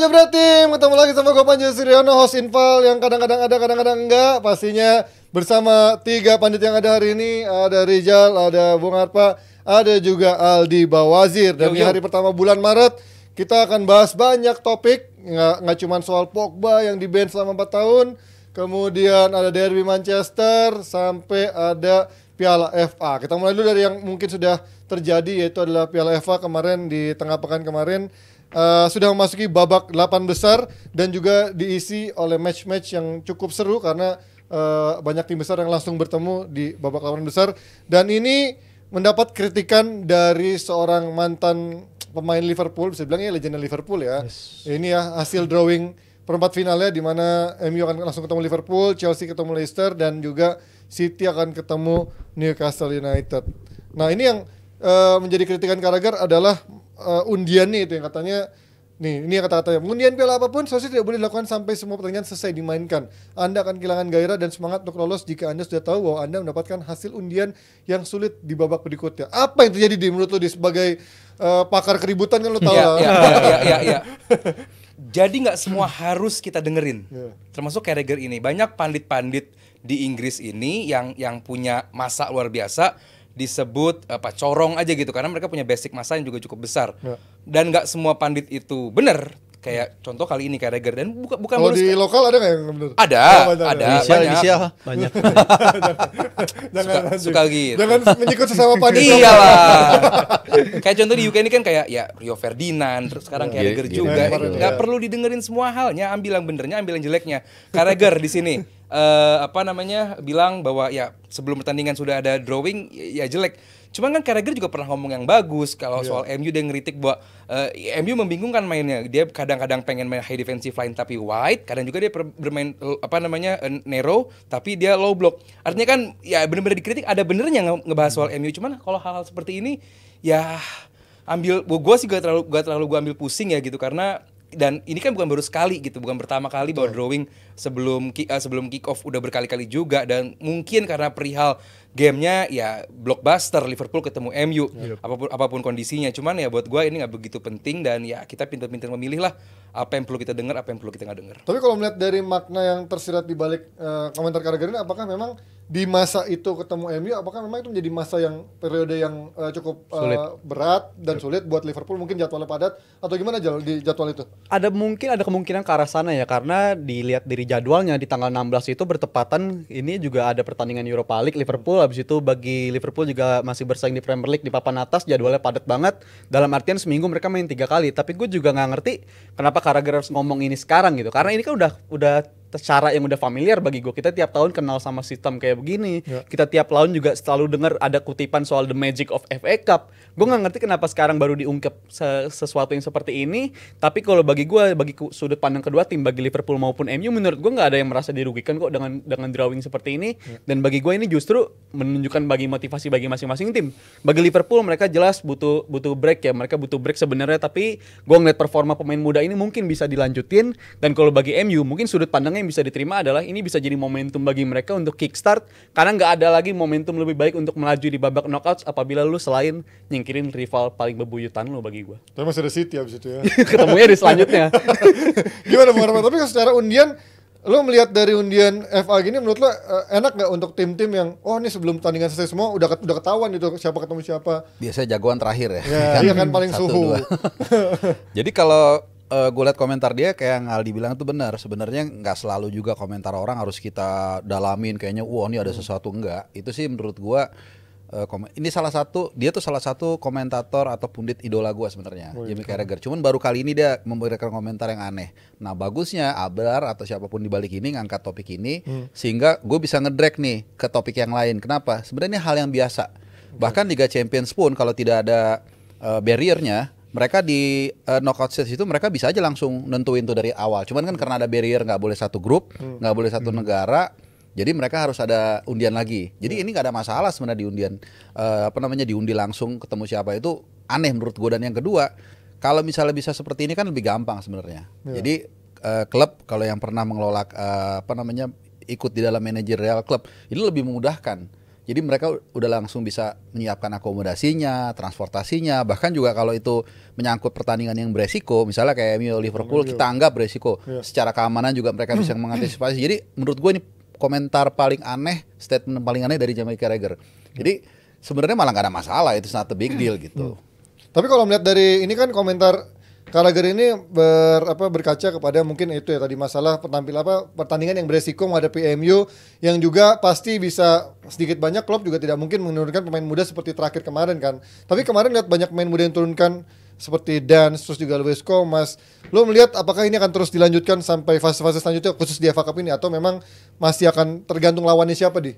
lagi berarti ketemu lagi sama gue Panji Suryono host Inval yang kadang-kadang ada kadang-kadang enggak pastinya bersama tiga pandit yang ada hari ini ada Rizal ada Bung Arpa ada juga Aldi Bawazir dan di hari pertama bulan Maret kita akan bahas banyak topik nggak nggak cuma soal Pogba yang di band selama empat tahun kemudian ada derby Manchester sampai ada Piala FA kita mulai dulu dari yang mungkin sudah terjadi yaitu adalah Piala FA kemarin di tengah pekan kemarin uh, sudah memasuki babak 8 besar dan juga diisi oleh match-match yang cukup seru karena uh, banyak tim besar yang langsung bertemu di babak 8 besar dan ini mendapat kritikan dari seorang mantan pemain Liverpool bisa bilang ya legenda Liverpool ya. Yes. Ini ya hasil drawing perempat finalnya di mana MU akan langsung ketemu Liverpool, Chelsea ketemu Leicester dan juga City akan ketemu Newcastle United. Nah, ini yang Eh, menjadi kritikan Karagar adalah uh, eh, undiannya itu yang katanya Nih, ini kata-katanya. undian piala apapun seharusnya tidak boleh dilakukan sampai semua pertandingan selesai dimainkan. Anda akan kehilangan gairah dan semangat untuk lolos jika Anda sudah tahu bahwa Anda mendapatkan hasil undian yang sulit di babak berikutnya. Apa yang terjadi di menurut lo di sebagai uh, pakar keributan kan lo tahu iya, lah. Iya, iya, Jadi nggak semua harus kita dengerin. Yeah. Termasuk Karagar ini. Banyak pandit-pandit di Inggris ini yang yang punya masa luar biasa disebut eh, apa corong aja gitu karena mereka punya basic masa yang juga cukup besar ya. dan nggak semua pandit itu benar kayak hmm. contoh kali ini kayak Reger dan buka, bukan kalau di lokal ada nggak yang benar ada oh, ada, ada Indonesia, banyak Indonesia, banyak jangan, suka, suka gitu jangan menyikut sesama pandit iyalah kayak contoh di UK ini kan kayak ya Rio Ferdinand terus sekarang kayak iya, Reger iya. juga iya, nggak perlu didengerin semua halnya ambil yang benernya ambil yang jeleknya kayak Reger di sini uh, apa namanya bilang bahwa ya sebelum pertandingan sudah ada drawing ya, jelek. Cuma kan Carragher juga pernah ngomong yang bagus kalau yeah. soal MU dia ngeritik bahwa uh, eh, MU membingungkan mainnya. Dia kadang-kadang pengen main high defensive line tapi wide, kadang juga dia bermain eh, apa namanya uh, narrow tapi dia low block. Artinya kan ya benar-benar dikritik ada benernya nge ngebahas soal MU. Cuman kalau hal-hal seperti ini ya ambil gue sih gak terlalu gak terlalu gue ambil pusing ya gitu karena dan ini kan bukan baru sekali gitu, bukan pertama kali bahwa drawing sebelum uh, sebelum kick off udah berkali-kali juga dan mungkin karena perihal gamenya ya blockbuster Liverpool ketemu MU yep. apapun apapun kondisinya cuman ya buat gue ini nggak begitu penting dan ya kita pintar-pintar memilih lah apa yang perlu kita dengar apa yang perlu kita nggak dengar tapi kalau melihat dari makna yang tersirat di balik uh, komentar ini apakah memang di masa itu ketemu MU apakah memang itu menjadi masa yang periode yang uh, cukup uh, berat dan sulit buat Liverpool mungkin jadwalnya padat atau gimana jadwal di jadwal itu ada mungkin ada kemungkinan ke arah sana ya karena dilihat dari jadwalnya di tanggal 16 itu bertepatan ini juga ada pertandingan Europa League Liverpool habis itu bagi Liverpool juga masih bersaing di Premier League di papan atas jadwalnya padat banget dalam artian seminggu mereka main tiga kali tapi gue juga nggak ngerti kenapa Carragher harus ngomong ini sekarang gitu karena ini kan udah udah cara yang udah familiar bagi gue kita tiap tahun kenal sama sistem kayak begini yeah. kita tiap tahun juga selalu dengar ada kutipan soal the magic of FA Cup gue nggak ngerti kenapa sekarang baru diungkap sesuatu yang seperti ini tapi kalau bagi gue bagi sudut pandang kedua tim bagi Liverpool maupun MU menurut gue nggak ada yang merasa dirugikan kok dengan dengan drawing seperti ini yeah. dan bagi gue ini justru menunjukkan bagi motivasi bagi masing-masing tim bagi Liverpool mereka jelas butuh butuh break ya mereka butuh break sebenarnya tapi gue ngeliat performa pemain muda ini mungkin bisa dilanjutin dan kalau bagi MU mungkin sudut pandangnya yang bisa diterima adalah ini bisa jadi momentum bagi mereka untuk kickstart karena nggak ada lagi momentum lebih baik untuk melaju di babak knockout apabila lu selain nyingkirin rival paling bebuyutan lu bagi gue. Tapi masih ada City abis itu ya. Ketemunya di selanjutnya. Gimana Bung Tapi kan secara undian lo melihat dari undian FA gini menurut lo eh, enak nggak untuk tim-tim yang oh ini sebelum pertandingan selesai semua udah udah ketahuan itu siapa ketemu siapa biasanya jagoan terakhir ya, ya kan, iya kan paling Satu, suhu jadi kalau uh, eh, gue liat komentar dia kayak yang Aldi bilang itu benar. Sebenarnya nggak selalu juga komentar orang harus kita dalamin kayaknya wah ini ada hmm. sesuatu enggak. Itu sih menurut gue uh, ini salah satu dia tuh salah satu komentator atau pundit idola gue sebenarnya oh, Jimmy iya. Carragher. Cuman baru kali ini dia memberikan komentar yang aneh. Nah bagusnya Abrar atau siapapun di balik ini ngangkat topik ini hmm. sehingga gue bisa ngedrag nih ke topik yang lain. Kenapa? Sebenarnya hal yang biasa. Hmm. Bahkan Liga Champions pun kalau tidak ada uh, barriernya mereka di uh, knockout stage itu mereka bisa aja langsung nentuin tuh dari awal. Cuman kan karena ada barrier nggak boleh satu grup, hmm. nggak hmm. boleh satu hmm. negara, jadi mereka harus ada undian lagi. Jadi hmm. ini nggak ada masalah sebenarnya di undian uh, apa namanya diundi langsung ketemu siapa itu aneh menurut gue dan yang kedua kalau misalnya bisa seperti ini kan lebih gampang sebenarnya. Yeah. Jadi uh, klub kalau yang pernah mengelola uh, apa namanya ikut di dalam manajer real klub itu lebih memudahkan jadi mereka udah langsung bisa menyiapkan akomodasinya, transportasinya, bahkan juga kalau itu menyangkut pertandingan yang beresiko, misalnya kayak MU Liverpool kita iya. anggap beresiko. Iya. Secara keamanan juga mereka bisa mengantisipasi. Jadi menurut gue ini komentar paling aneh, statement paling aneh dari Jamie Carragher. Jadi sebenarnya malah gak ada masalah, itu sangat a big deal gitu. Iya. Tapi kalau melihat dari ini kan komentar kalau ini ber apa berkaca kepada mungkin itu ya tadi masalah penampil apa pertandingan yang beresiko menghadapi MU yang juga pasti bisa sedikit banyak klub juga tidak mungkin menurunkan pemain muda seperti terakhir kemarin kan. Tapi kemarin lihat banyak pemain muda yang turunkan seperti Dan, terus juga Luis Mas Lo melihat apakah ini akan terus dilanjutkan sampai fase-fase selanjutnya khusus di FA Cup ini atau memang masih akan tergantung lawannya siapa di?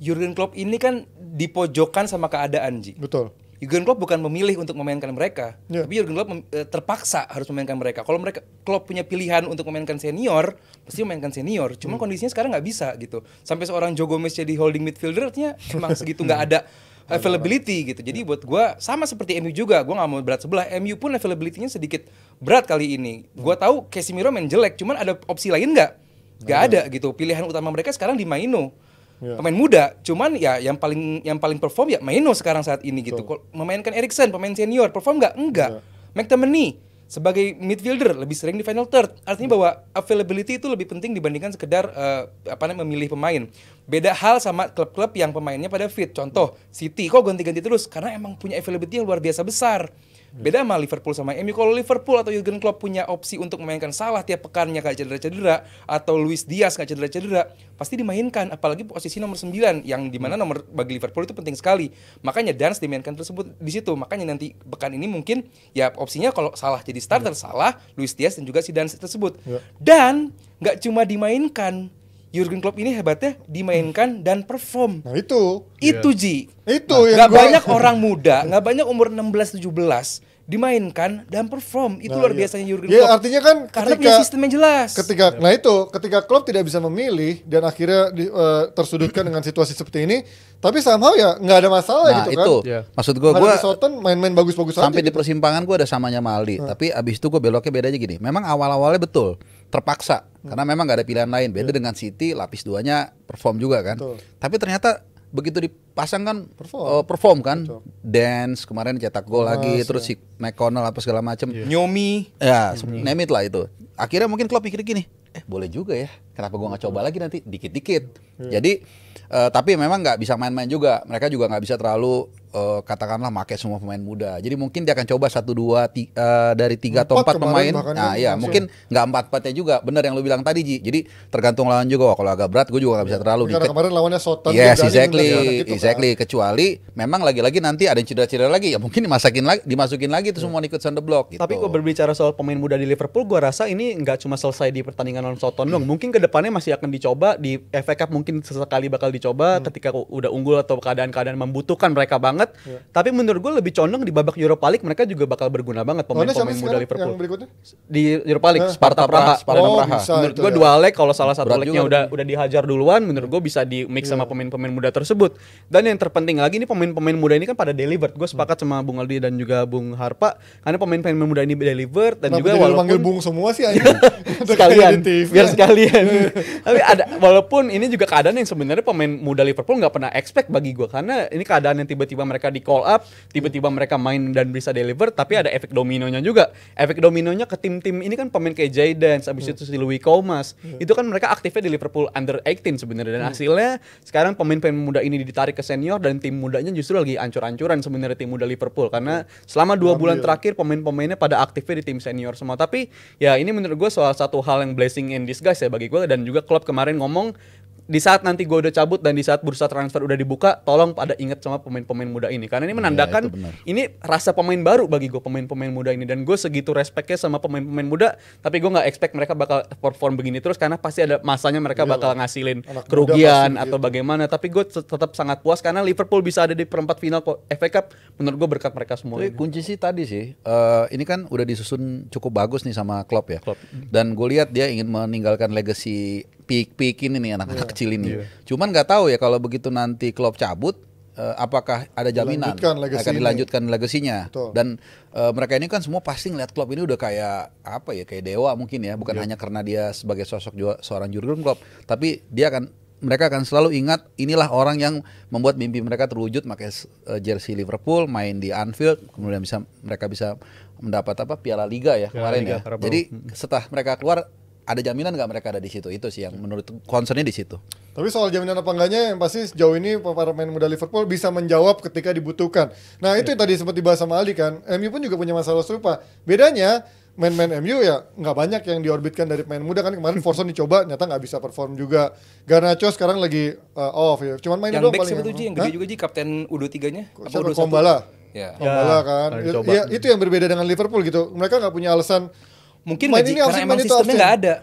Jurgen Klopp ini kan dipojokkan sama keadaan Ji. Betul. Jurgen Klopp bukan memilih untuk memainkan mereka, yeah. tapi Jurgen Klopp eh, terpaksa harus memainkan mereka. Kalau mereka Klopp punya pilihan untuk memainkan senior, pasti memainkan senior. Cuma hmm. kondisinya sekarang nggak bisa gitu. Sampai seorang Joe Gomez jadi holding midfielder, artinya emang segitu nggak ada availability gitu. Jadi ya. buat gue sama seperti MU juga, gue nggak mau berat sebelah. MU pun availability-nya sedikit berat kali ini. Gue tahu Casemiro main jelek, cuman ada opsi lain nggak? Gak iya. ada gitu. Pilihan utama mereka sekarang di Maino yeah. pemain muda cuman ya yang paling yang paling perform ya Maino sekarang saat ini gitu so. memainkan Erikson pemain senior perform nggak enggak yeah. McTominay sebagai midfielder lebih sering di final third artinya hmm. bahwa availability itu lebih penting dibandingkan sekedar uh, apa namanya memilih pemain beda hal sama klub-klub yang pemainnya pada fit contoh hmm. City kok ganti-ganti terus karena emang punya availability yang luar biasa besar Beda sama Liverpool sama MU. Kalau Liverpool atau Jurgen Klopp punya opsi untuk memainkan salah tiap pekannya kayak cedera-cedera atau Luis Diaz kayak cedera-cedera, pasti dimainkan apalagi posisi nomor 9 yang dimana hmm. nomor bagi Liverpool itu penting sekali. Makanya Dance dimainkan tersebut di situ. Makanya nanti pekan ini mungkin ya opsinya kalau salah jadi starter yeah. Hmm. salah Luis Diaz dan juga si Dance tersebut. Yeah. Dan nggak cuma dimainkan Jurgen Klopp ini hebatnya dimainkan dan perform. Nah itu. Itu iya. Ji. Itu nah, yang gak gua... banyak orang muda, nggak banyak umur 16 17 dimainkan dan perform. Itu nah, luar iya. biasanya Jurgen iya, Klopp. Ya artinya kan ketika, karena punya sistem yang jelas. Ketika ya. nah itu, ketika Klopp tidak bisa memilih dan akhirnya di, uh, tersudutkan dengan situasi seperti ini, tapi somehow ya nggak ada masalah nah, gitu itu. kan. itu. Yeah. Maksud gua gua Soton main-main bagus-bagus Sampai aja, di gitu. persimpangan gua ada samanya Mali, nah. tapi abis itu gua beloknya bedanya gini. Memang awal-awalnya betul terpaksa hmm. karena memang nggak ada pilihan lain beda yeah. dengan City lapis duanya perform juga kan Betul. tapi ternyata begitu dipasang kan perform, uh, perform kan Betul. dance kemarin cetak gol lagi ya. terus iya. si McConnell apa segala macam yeah. Nyomi ya nemit lah itu akhirnya mungkin klub pikir gini eh boleh juga ya kenapa gua nggak coba lagi nanti dikit-dikit yeah. jadi Uh, tapi memang nggak bisa main-main juga. Mereka juga nggak bisa terlalu uh, katakanlah make semua pemain muda. Jadi mungkin dia akan coba satu dua tiga, uh, eh, dari tiga atau empat pemain. Ya, nah, iya ya. mungkin nggak empat empatnya juga. Bener yang lu bilang tadi Ji. Jadi tergantung lawan juga. Wah, kalau agak berat, gue juga nggak bisa iya. terlalu. Karena kemarin lawannya Soton. Yes, exactly, gitu, kan. exactly. Kan? Kecuali memang lagi-lagi nanti ada yang cedera-cedera lagi, ya mungkin dimasakin lagi, dimasukin lagi terus yeah. Iya. semua ikut the block. Gitu. Tapi gue berbicara soal pemain muda di Liverpool, gue rasa ini nggak cuma selesai di pertandingan lawan Soton hmm. dong. Mungkin kedepannya masih akan dicoba di FA Cup mungkin sesekali bakal dicoba hmm. ketika udah unggul atau keadaan-keadaan membutuhkan mereka banget. Yeah. Tapi menurut gue lebih condong di babak Europa League mereka juga bakal berguna banget oh, pemain-pemain muda Liverpool. Di Europa League eh, Sparta Praha. Oh, Sparta oh, Praha. menurut gue ya. dua leg kalau salah satu legnya udah udah dihajar duluan, menurut gue bisa di mix yeah. sama iya. pemain-pemain muda tersebut. Dan yang terpenting lagi ini pemain-pemain muda ini kan pada delivered. Gue sepakat sama Bung Aldi dan juga Bung Harpa karena pemain-pemain muda ini delivered dan Kenapa juga walaupun manggil Bung semua sih sekalian biar sekalian. Tapi ada walaupun ini juga keadaan yang sebenarnya pemain muda Liverpool nggak pernah expect bagi gue karena ini keadaan yang tiba-tiba mereka di call up, tiba-tiba mereka main dan bisa deliver, tapi ada efek dominonya juga. Efek dominonya ke tim-tim ini kan pemain kayak Jadon, habis hmm. itu si Louis Comas, hmm. itu kan mereka aktifnya di Liverpool under 18 sebenarnya dan hmm. hasilnya sekarang pemain-pemain muda ini ditarik ke senior dan tim mudanya justru lagi ancur-ancuran sebenarnya tim muda Liverpool karena selama dua bulan terakhir pemain-pemainnya pada aktifnya di tim senior semua. Tapi ya ini menurut gue salah satu hal yang blessing in disguise ya bagi gue dan juga klub kemarin ngomong di saat nanti gue udah cabut dan di saat bursa transfer udah dibuka, tolong pada inget sama pemain-pemain muda ini karena ini iya, menandakan ya, ini rasa pemain baru bagi gue pemain-pemain muda ini dan gue segitu respectnya sama pemain-pemain muda, tapi gue nggak expect mereka bakal perform begini terus karena pasti ada masanya mereka Yalah. bakal iya. ngasilin Anak kerugian atau gitu. bagaimana, tapi gue tetap sangat puas karena Liverpool bisa ada di perempat final FA Cup menurut gue berkat mereka semua. ini. kunci sih tadi sih, uh, ini kan udah disusun cukup bagus nih sama Klopp ya, Klopp. dan gue lihat dia ingin meninggalkan legacy pik-pikin ini anak anak iya. yeah. kecil ini. Yeah. Cuman nggak tahu ya kalau begitu nanti klub cabut uh, apakah ada jaminan akan dilanjutkan ini. legasinya Betul. dan uh, mereka ini kan semua pasti ngeliat klub ini udah kayak apa ya kayak dewa mungkin ya bukan yeah. hanya karena dia sebagai sosok juga seorang jurgen Klopp tapi dia akan mereka akan selalu ingat inilah orang yang membuat mimpi mereka terwujud pakai eh, jersey Liverpool main di Anfield kemudian bisa mereka bisa mendapat apa Piala Liga ya Piala kemarin ya. Liga, ya. Jadi hmm. setelah mereka keluar ada jaminan nggak mereka ada di situ itu sih yang menurut concernnya di situ. Tapi soal jaminan apa enggaknya yang pasti sejauh ini para pemain muda Liverpool bisa menjawab ketika dibutuhkan. Nah itu yang tadi sempat dibahas sama Ali kan, MU pun juga punya masalah serupa. Bedanya main-main MU ya nggak banyak yang diorbitkan dari pemain muda kan kemarin Forson dicoba ternyata nggak bisa perform juga Garnacho sekarang lagi uh, off ya cuman main yang doang paling siapa tuh ya. yang gede juga sih, kapten Udo tiganya apa Kombala ya. Kombala ya. kan ya, ya, itu yang berbeda dengan Liverpool gitu mereka nggak punya alasan mungkin main ini karena emang sistemnya nggak ada.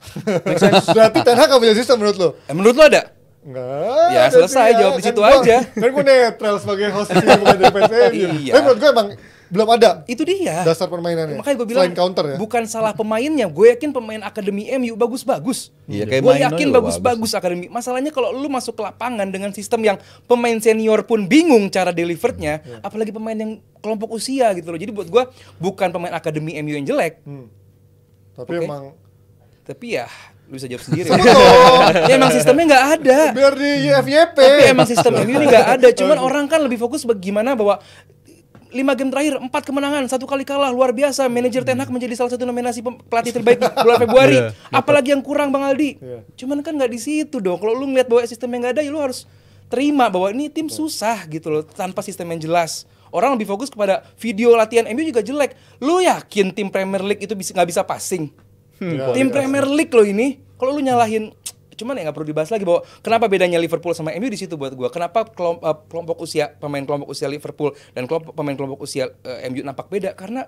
Berarti tanah kamu gak punya sistem menurut lo? Eh, menurut lo ada? Enggak. Ya selesai ya, jawab di kan situ kan aja. kan gue netral sebagai host ini bukan dari PSM. Iya. Tapi eh, menurut gue emang belum ada. Itu dia. Dasar permainannya. Makanya gue bilang counter ya. Bukan salah pemainnya. Gue yakin pemain akademi MU bagus-bagus. Iya, iya. gue yakin bagus-bagus akademi. Masalahnya kalau lu masuk ke lapangan dengan sistem yang pemain senior pun bingung cara delivernya, hmm. apalagi pemain yang kelompok usia gitu loh. Jadi buat gue bukan pemain akademi MU yang jelek. Hmm. Tapi okay. emang tapi ya lu bisa jawab sendiri. Iya. ya, emang sistemnya nggak ada. Biar di YFYP. Tapi emang sistem MU ini nggak ada. Cuman orang kan lebih fokus bagaimana bahwa lima game terakhir empat kemenangan, satu kali kalah, luar biasa. Manajer Ten Hag menjadi salah satu nominasi pelatih terbaik bulan Februari. Yeah, iya, Apalagi yang kurang Bang Aldi. Yeah. Cuman kan nggak di situ dong. Kalau lu ngeliat bahwa sistem yang nggak ada, ya lu harus terima bahwa ini tim susah gitu loh tanpa sistem yang jelas. Orang lebih fokus kepada video latihan MU juga jelek. Lu yakin tim Premier League itu bisa nggak bisa passing? Hmm, tim iya. Premier League loh ini. Kalau lu nyalahin cuman ya nggak perlu dibahas lagi bahwa kenapa bedanya Liverpool sama MU di situ buat gue kenapa eh, kelompok usia pemain kelompok usia Liverpool dan kelompok pemain kelompok usia uh, eh, MU nampak beda karena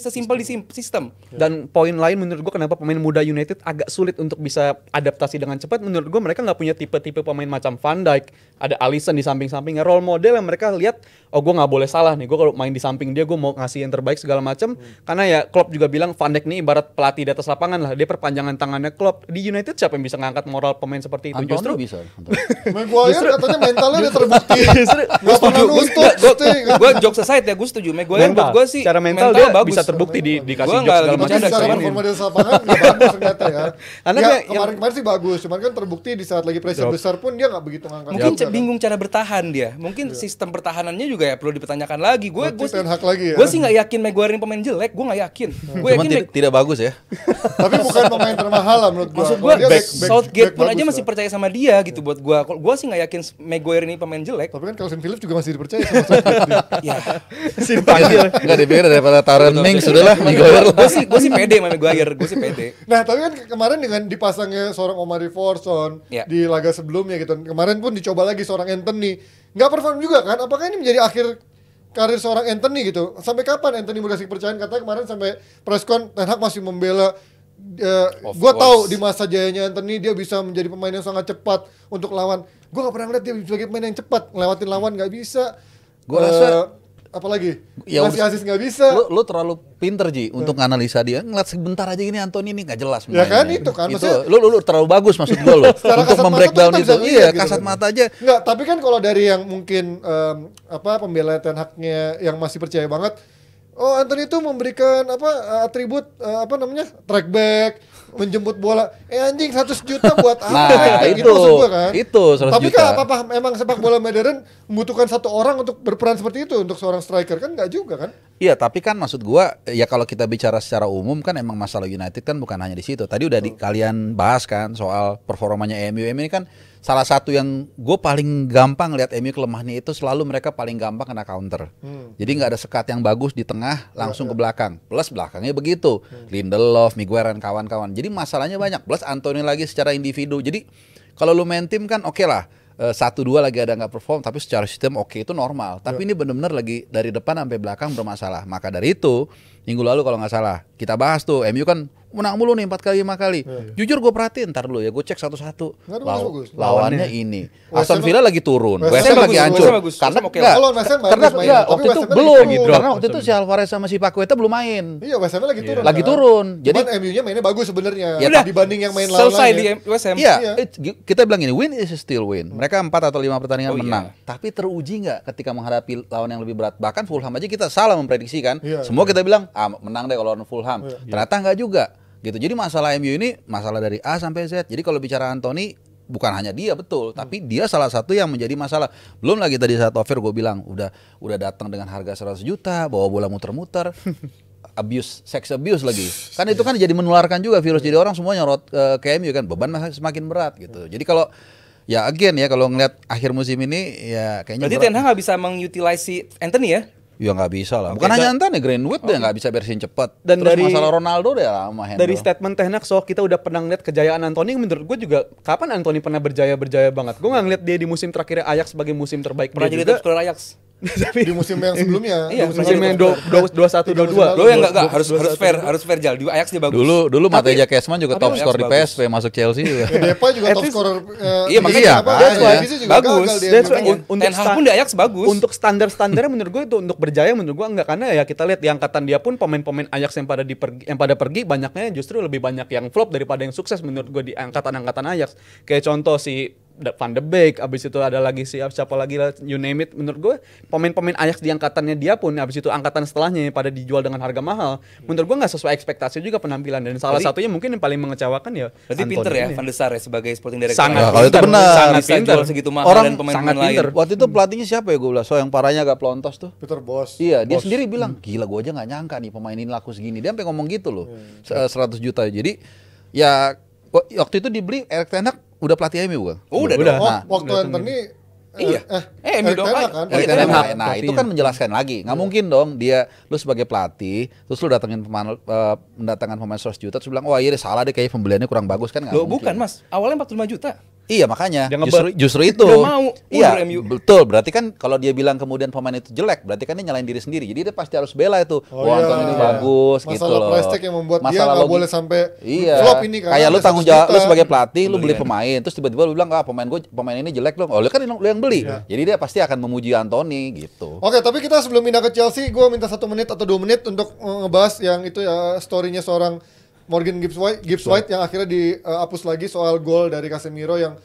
sesimpel di sistem ya. dan poin lain menurut gue kenapa pemain muda United agak sulit untuk bisa adaptasi dengan cepat menurut gue mereka nggak punya tipe-tipe pemain macam Van Dijk ada Alisson di samping-sampingnya role model yang mereka lihat oh gue nggak boleh salah nih gue kalau main di samping dia gue mau ngasih yang terbaik segala macam hmm. karena ya Klopp juga bilang Van Dijk nih ibarat pelatih di atas lapangan lah dia perpanjangan tangannya Klopp di United siapa yang bisa ngangkat moral moral pemain seperti itu Antonio justru bisa. Maguire justru, katanya mentalnya udah terbukti. gue setuju. Gue jokes aside ya, gue setuju. Maguire buat gue sih cara mental, mental dia bagus. bisa terbukti di dikasih jokes segala macam. Gue secara performa di lapangan bagus ternyata ya. Karena ya, kemarin-kemarin sih bagus, cuman kan terbukti di saat lagi pressure besar pun dia gak begitu ngangkat. Mungkin kan. bingung cara bertahan dia. Mungkin iya. sistem pertahanannya juga ya perlu dipertanyakan lagi. Gue gue sih ya. gak yakin Maguire ini pemain jelek. Gue gak yakin. Gue yakin tidak bagus ya. Tapi bukan pemain termahal lah menurut gue. Maksud gue Southgate Liverpool pun aja masih percaya sama dia gitu iya. buat gua. Kalau gua sih nggak yakin Maguire ini pemain jelek. Tapi kan Calvin Phillips juga masih dipercaya sama Iya. Masih dipanggil. Enggak dibikin daripada Taran Ming sudahlah Maguire. Gua sih gua sih pede sama Maguire, gua sih pede. Nah, tapi kan kemarin dengan dipasangnya seorang Omari Forson yeah. di laga sebelumnya gitu. Kemarin pun dicoba lagi seorang Anthony. Nggak perform juga kan? Apakah ini menjadi akhir karir seorang Anthony gitu. Sampai kapan Anthony mau kasih kepercayaan Katanya kemarin sampai preskon Ten Hag masih membela uh, gue tau di masa jayanya Anthony dia bisa menjadi pemain yang sangat cepat untuk lawan. Gue gak pernah lihat dia sebagai pemain yang cepat ngelewatin lawan gak bisa. Gue uh, rasa eh, apalagi ya, masih asis nggak bisa. Lu, lu terlalu pinter ji untuk nah. Eh. analisa dia. Ngeliat sebentar aja ini Anthony ini nggak jelas. Ya kan itu kan. Itu, lu, lu, lu terlalu bagus maksud gue lo untuk membreakdown itu. Iya gitu kasat kan. mata aja. Nggak tapi kan kalau dari yang mungkin um, apa pembela haknya yang masih percaya banget Oh Anthony itu memberikan apa eh, atribut eh, apa namanya trackback menjemput bola eh anjing 100 juta buat apa nah, gitu itu gitu, gua kan itu 100 tapi kan apa emang sepak bola modern membutuhkan satu orang untuk berperan seperti itu untuk seorang striker kan nggak juga kan iya tapi kan maksud gua ya kalau kita bicara secara umum kan emang masalah United kan bukan hanya di situ tadi udah di, kalian bahas kan soal performanya MU ini kan salah satu yang gue paling gampang lihat MU kelemahannya itu selalu mereka paling gampang kena counter. Hmm. Jadi nggak ada sekat yang bagus di tengah langsung ke iya. belakang. Plus belakangnya begitu. Hmm. Lindelof, Miguel kawan-kawan. Jadi masalahnya banyak. Plus Anthony lagi secara individu. Jadi kalau lu main tim kan oke okay lah eh, satu dua lagi ada nggak perform tapi secara sistem oke okay, itu normal tapi ya. ini bener-bener lagi dari depan sampai belakang bermasalah maka dari itu minggu lalu kalau nggak salah kita bahas tuh MU kan menang mulu nih empat kali lima kali. Yeah, yeah. Jujur gue perhatiin ntar dulu ya, gue cek satu-satu. Law lawannya, Lawannya ini. Aston Villa lagi turun, West Ham lagi hancur. Karena enggak, karena ya waktu itu belum. Karena waktu itu si Alvarez sama si itu belum main. Iya, West Ham lagi turun. Lagi turun. Jadi MU-nya mainnya bagus sebenarnya ya dibanding yang main lawan. Selesai di West Ham. Iya, iya. kita bilang ini win is still win. Hmm. Mereka empat atau lima pertandingan oh, iya. menang. Tapi teruji nggak ketika menghadapi lawan yang lebih berat? Bahkan Fulham aja kita salah memprediksi kan. Iya. Semua kita bilang ah menang deh kalau lawan Fulham paham. Ya. Ternyata enggak juga gitu. Jadi masalah MU ini masalah dari A sampai Z. Jadi kalau bicara Anthony bukan hanya dia betul, hmm. tapi dia salah satu yang menjadi masalah. Belum lagi tadi saat offer gue bilang udah udah datang dengan harga 100 juta, bawa bola muter-muter. abuse, sex abuse lagi. Kan itu kan jadi menularkan juga virus. Jadi orang semuanya nyorot uh, ke MU kan beban semakin berat gitu. Iya. Jadi kalau ya again ya kalau ngelihat akhir musim ini ya kayaknya Berarti Ten Hag bisa mengutilize Anthony ya? Ya nggak bisa lah. Bukan hanya hanya nih Greenwood okay. deh oh. nggak bisa bersihin cepat. Dan dari masalah Ronaldo deh lama handle. Dari statement Tehnak soal kita udah pernah lihat kejayaan Anthony menurut gue juga kapan Anthony pernah berjaya berjaya banget. Gue nggak ngeliat dia di musim terakhir Ajax sebagai musim terbaik. Pernah jadi juga. top Ajax. tapi di musim yang sebelumnya iya, musim, musim yang dua dua satu dua dua lo yang nggak nggak harus harus fair harus fair jal di Ajax dia bagus dulu dulu Mateja Kesman juga top skor di PSV masuk Chelsea juga Depa iya, juga top skor eh, iya makanya iya, bagus untuk Ten Hag pun di Ajax bagus untuk standar standarnya menurut gue itu untuk berjaya menurut gue enggak karena ya kita lihat di angkatan dia pun pemain-pemain Ajax yang pada dipergi yang pada pergi banyaknya justru lebih banyak yang flop daripada yang sukses menurut gue di angkatan-angkatan Ajax kayak contoh si Van de Beek, abis itu ada lagi siapa siapa lagi you name it. Menurut gue pemain-pemain Ajax di angkatannya dia pun, abis itu angkatan setelahnya pada dijual dengan harga mahal. Menurut gue nggak sesuai ekspektasi juga penampilan dan salah Jadi, satunya mungkin yang paling mengecewakan ya. Jadi pinter ya Van de Sar ya sebagai sporting director. Sangat nah, kalau itu benar. Sangat pinter. segitu mahal Orang dan pemain-pemain lain. Waktu itu pelatihnya siapa ya gue bilang, so yang parahnya agak pelontos tuh. Peter Bos. Iya, dia sendiri bilang, gila gue aja nggak nyangka nih pemain ini laku segini. Dia sampai ngomong gitu loh, hmm. Iya. 100 juta. Jadi ya waktu itu dibeli Erik Tenak udah pelatih MU bukan? Oh, udah, udah. Oh, nah, waktu udah Anthony Iya. Eh, eh eh, eh dong. Kan? Oh, iya, iya, Erik Nah, nah itu kan iya. menjelaskan lagi. Nggak mungkin dong dia lu sebagai pelatih terus lu datengin pemain uh, mendatangkan pemain 100 juta terus bilang wah oh, iya deh, salah deh kayaknya pembeliannya kurang bagus kan nggak bukan, Mas. Awalnya 45 juta. Iya makanya. Justru, justru, itu. mau. Iya. MU. Betul. Berarti kan kalau dia bilang kemudian pemain itu jelek, berarti kan dia nyalain diri sendiri. Jadi dia pasti harus bela itu. Oh, Wah, iya. ini bagus gitu Masalah gitu loh. Masalah yang membuat Masalah dia nggak boleh sampai iya. flop ini kan. Kayak lu tanggung jawab lu sebagai pelatih, lu beli iya. pemain, terus tiba-tiba lu bilang, "Ah, pemain gue pemain ini jelek dong." oleh lu kan lu yang beli. Iya. Jadi dia pasti akan memuji Anthony gitu. Oke, tapi kita sebelum pindah ke Chelsea, gue minta satu menit atau dua menit untuk eh, ngebahas yang itu ya storynya seorang Morgan Gibbs White, Gibbs White yang akhirnya dihapus eh, uh, lagi soal gol dari Casemiro yang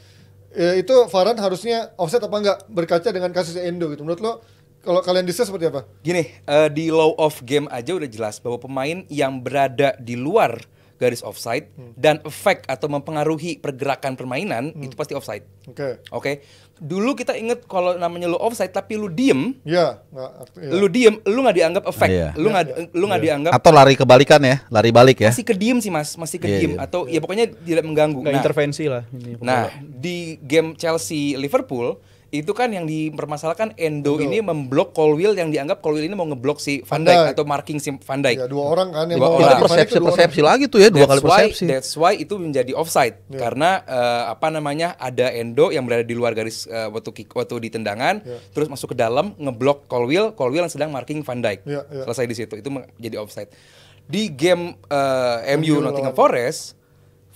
ya, itu Farhan harusnya offset apa enggak berkaca dengan kasus Endo gitu. Menurut lo kalau kalian bisa seperti apa? Gini, uh, di low of game aja udah jelas bahwa pemain yang berada di luar garis offside hmm. dan efek atau mempengaruhi pergerakan permainan hmm. itu pasti offside. Oke. Okay. Oke. Okay? Dulu kita inget kalau namanya lu offside tapi lu diem, ya, yeah, lu diem, lu nggak dianggap efek, yeah. lu nggak, yeah, iya. lu nggak yeah. dianggap. Atau lari kebalikan ya, lari balik ya. Masih kediem sih mas, masih iya, kediem yeah, yeah. atau ya pokoknya tidak mengganggu. nah, intervensi lah. Ini, nah di game Chelsea Liverpool itu kan yang dipermasalahkan Endo Betul. ini memblok colwill yang dianggap colwill ini mau ngeblok si Van Dijk atau marking si Van Dijk. Ya, dua orang kan yang dua orang. Itu persepsi persepsi lagi tuh ya, dua that's kali why, That's why itu menjadi offside yeah. karena uh, apa namanya ada Endo yang berada di luar garis uh, waktu waktu di tendangan yeah. terus masuk ke dalam ngeblok colwill colwill yang sedang marking Van Dijk. Yeah, yeah. Selesai di situ itu menjadi offside. Di game uh, eh, MU Nottingham Forest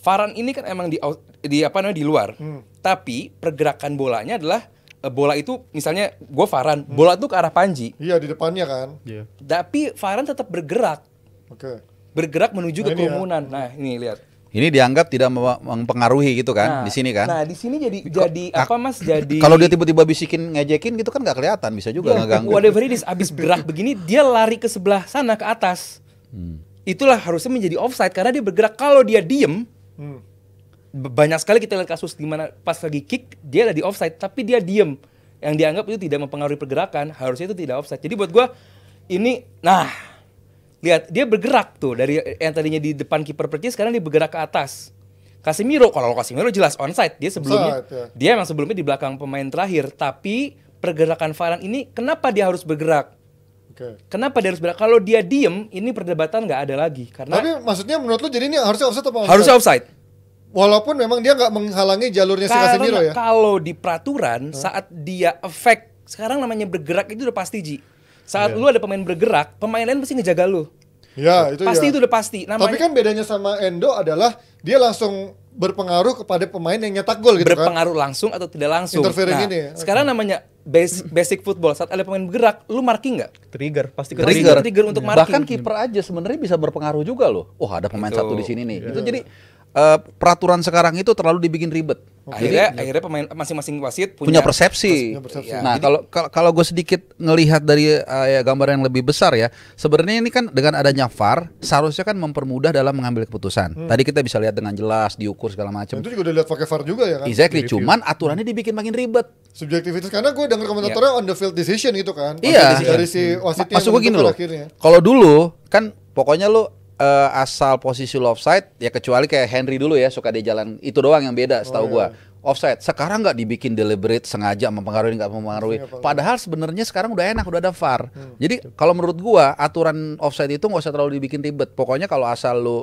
Varan ini kan emang di di apa namanya di luar. Hmm. Tapi pergerakan bolanya adalah Eh, bola itu misalnya gue Faran, hmm. bola itu ke arah Panji. Iya di depannya kan. Iya. Tapi Faran tetap bergerak. Oke. Okay. Bergerak menuju nah, ke ya. kerumunan. Ya. Nah ini lihat. Ini dianggap tidak mempengaruhi gitu kan nah, di sini kan? Nah di sini jadi Ko jadi apa mas jadi kalau dia tiba-tiba bisikin ngejekin gitu kan nggak kelihatan bisa juga yeah, iya, ganggu. Whatever it is abis gerak begini dia lari ke sebelah sana ke atas. Hmm. Itulah harusnya menjadi offside karena dia bergerak kalau dia diem hmm banyak sekali kita lihat kasus di mana pas lagi kick dia ada di offside tapi dia diem yang dianggap itu tidak mempengaruhi pergerakan harusnya itu tidak offside jadi buat gue ini nah lihat dia bergerak tuh dari yang tadinya di depan kiper Perci sekarang dia bergerak ke atas Casemiro kalau Casemiro jelas onside dia sebelumnya ya. dia emang sebelumnya di belakang pemain terakhir tapi pergerakan Varane ini kenapa dia harus bergerak Okay. Kenapa dia harus bergerak? Kalau dia diem, ini perdebatan nggak ada lagi. Karena tapi maksudnya menurut lu jadi ini harusnya offside apa? Harusnya offside. Walaupun memang dia nggak menghalangi jalurnya Karena si Casemiro ya. Kalau di peraturan huh? saat dia efek sekarang namanya bergerak itu udah pasti Ji. Saat yeah. lu ada pemain bergerak, pemain lain pasti ngejaga lu. Ya, itu pasti ya. itu udah pasti. Namanya... Tapi kan bedanya sama Endo adalah dia langsung berpengaruh kepada pemain yang nyetak gol gitu berpengaruh kan. Berpengaruh langsung atau tidak langsung. Interfering nah, ini ya. Sekarang namanya basic, basic football. Saat ada pemain bergerak, lu marking nggak? Trigger, pasti ke trigger. trigger. Trigger untuk hmm. marking. Bahkan kiper aja sebenarnya bisa berpengaruh juga loh. Wah, oh, ada pemain itu. satu di sini nih. Yeah. Itu jadi uh, peraturan sekarang itu terlalu dibikin ribet. Okay. Akhirnya ya. akhirnya pemain masing-masing wasit punya, punya persepsi. persepsi. Iya. Nah, kalau kalau gue sedikit ngelihat dari uh, ya, gambar yang lebih besar ya, sebenarnya ini kan dengan adanya VAR seharusnya kan mempermudah dalam mengambil keputusan. Hmm. Tadi kita bisa lihat dengan jelas, diukur segala macam. Itu juga udah lihat pakai VAR juga ya kan. Exactly, cuman aturannya dibikin makin ribet. Subjektivitas karena gue dengar komentatornya yeah. on the field decision gitu kan. Iya. Dari si wasitnya. Maksud gue gini loh. Kalau dulu kan pokoknya lo uh, asal posisi lo offside ya kecuali kayak Henry dulu ya suka dia jalan itu doang yang beda oh, setahu oh, iya. gua offside sekarang nggak dibikin deliberate sengaja mempengaruhi nggak mempengaruhi iya, padahal sebenarnya sekarang udah enak udah ada VAR hmm, jadi kalau menurut gua aturan offside itu nggak usah terlalu dibikin ribet pokoknya kalau asal lu uh,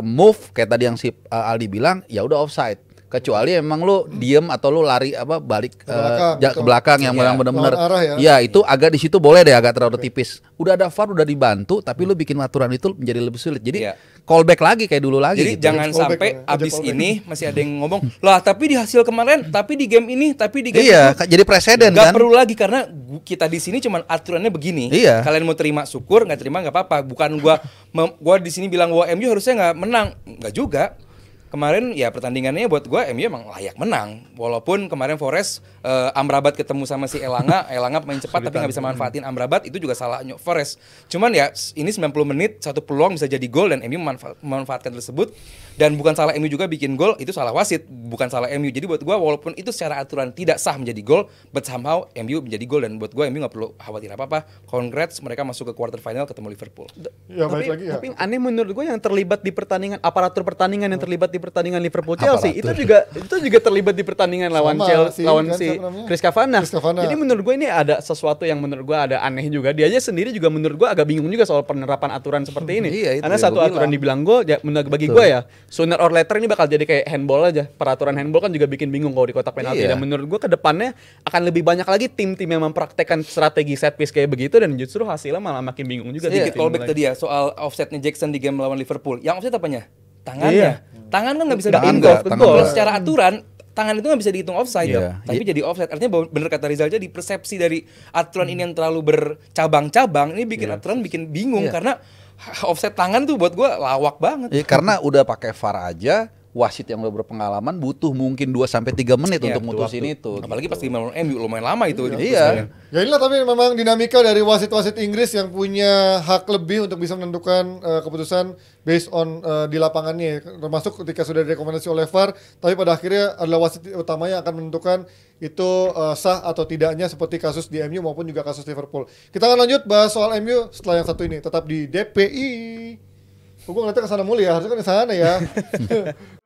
move kayak tadi yang si uh, Aldi bilang ya udah offside kecuali emang lu hmm. diem atau lu lari apa balik ke belakang, uh, ke belakang yang iya, ya, benar-benar ya. ya itu agak di situ boleh deh agak terlalu okay. tipis udah ada far udah dibantu tapi hmm. lu bikin aturan itu menjadi lebih sulit jadi ya. callback lagi kayak dulu lagi jadi gitu. jangan sampai ya. abis ini masih ada yang ngomong lah tapi di hasil kemarin tapi di game ini tapi di game iya itu, jadi presiden gak kan perlu lagi karena kita di sini cuman aturannya begini iya. kalian mau terima syukur nggak terima nggak apa-apa bukan gua gua di sini bilang gua MU harusnya nggak menang nggak juga kemarin ya pertandingannya buat gue MU emang layak menang walaupun kemarin Forest uh, Amrabat ketemu sama si Elanga Elanga pemain cepat tapi nggak bisa manfaatin Amrabat itu juga salahnya Forest cuman ya ini 90 menit satu peluang bisa jadi gol dan MU memanfaatkan tersebut dan bukan salah MU juga bikin gol, itu salah wasit, bukan salah MU. Jadi buat gue walaupun itu secara aturan tidak sah menjadi gol, but somehow MU menjadi gol dan buat gue MU nggak perlu khawatir apa-apa. Congrats mereka masuk ke quarter final ketemu Liverpool. Ya, tapi, lagi, ya. tapi aneh menurut gue yang terlibat di pertandingan aparatur pertandingan yang oh. terlibat di pertandingan Liverpool Chelsea aparatur. itu juga itu juga terlibat di pertandingan lawan Chelsea si, lawan kan, si Chris Cavana Jadi menurut gue ini ada sesuatu yang menurut gue ada aneh juga. Dia aja sendiri juga menurut gue agak bingung juga soal penerapan aturan seperti hmm, ini. iya, itu Karena ya, satu aturan bilang. dibilang gol ya menurut bagi gue ya sooner or later ini bakal jadi kayak handball aja. Peraturan handball kan juga bikin bingung kalau di kotak penalti. Iya. Dan menurut gue kedepannya akan lebih banyak lagi tim-tim yang mempraktekkan strategi set piece kayak begitu dan justru hasilnya malah makin bingung juga. Sedikit iya, callback tadi ya soal offsetnya Jackson di game melawan Liverpool. Yang offset apanya? Tangannya. Iya. Tangan kan nggak bisa dihitung. Kalau secara aturan tangan itu nggak bisa dihitung offside yeah. Tapi yeah. jadi offset. Artinya bener kata Rizal jadi persepsi dari aturan hmm. ini yang terlalu bercabang-cabang ini bikin yeah. aturan bikin bingung yeah. karena offset tangan tuh buat gue lawak banget. Ya, karena udah pakai VAR aja wasit yang udah berpengalaman butuh mungkin 2 sampai 3 menit ya, untuk mutusin itu. Apalagi gitu. pas di MU lumayan lama itu. Gitu, iya. iya. Ya inilah tapi memang dinamika dari wasit-wasit Inggris yang punya hak lebih untuk bisa menentukan uh, keputusan based on uh, di lapangannya termasuk ketika sudah direkomendasi oleh VAR tapi pada akhirnya adalah wasit utamanya yang akan menentukan itu uh, sah atau tidaknya seperti kasus di MU maupun juga kasus Liverpool. Kita akan lanjut bahas soal MU setelah yang satu ini tetap di DPI. Oh, gue ngeliatnya sana mulu ya, harusnya kan sana ya.